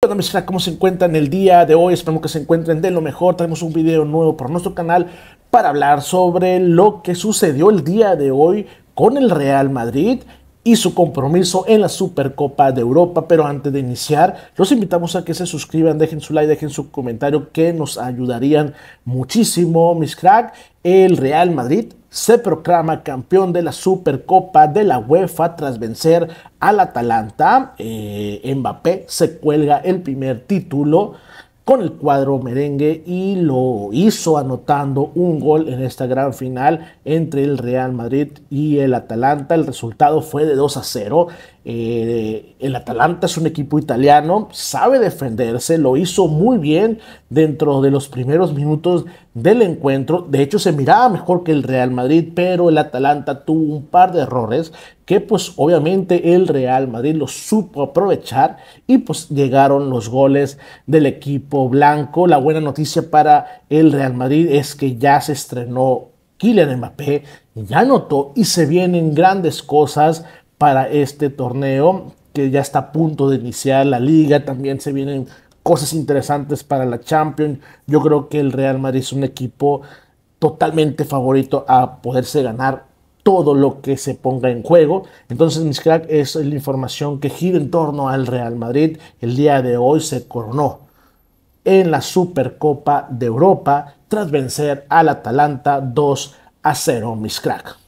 Hola crack, ¿cómo se encuentran el día de hoy? Esperamos que se encuentren de lo mejor. Tenemos un video nuevo por nuestro canal para hablar sobre lo que sucedió el día de hoy con el Real Madrid y su compromiso en la Supercopa de Europa. Pero antes de iniciar, los invitamos a que se suscriban, dejen su like, dejen su comentario que nos ayudarían muchísimo, mis crack. El Real Madrid se proclama campeón de la Supercopa de la UEFA tras vencer al Atalanta. Eh, Mbappé se cuelga el primer título con el cuadro merengue y lo hizo anotando un gol en esta gran final entre el Real Madrid y el Atalanta. El resultado fue de 2 a 0. Eh, el Atalanta es un equipo italiano, sabe defenderse, lo hizo muy bien dentro de los primeros minutos del encuentro. De hecho, se miraba mejor que el Real Madrid, pero el Atalanta tuvo un par de errores que pues obviamente el Real Madrid lo supo aprovechar y pues llegaron los goles del equipo blanco. La buena noticia para el Real Madrid es que ya se estrenó Kylian Mbappé, ya anotó y se vienen grandes cosas para este torneo que ya está a punto de iniciar la liga. También se vienen cosas interesantes para la Champions. Yo creo que el Real Madrid es un equipo totalmente favorito a poderse ganar todo lo que se ponga en juego. Entonces, mis crack, es la información que gira en torno al Real Madrid. El día de hoy se coronó en la Supercopa de Europa tras vencer al Atalanta 2 a 0, mis crack.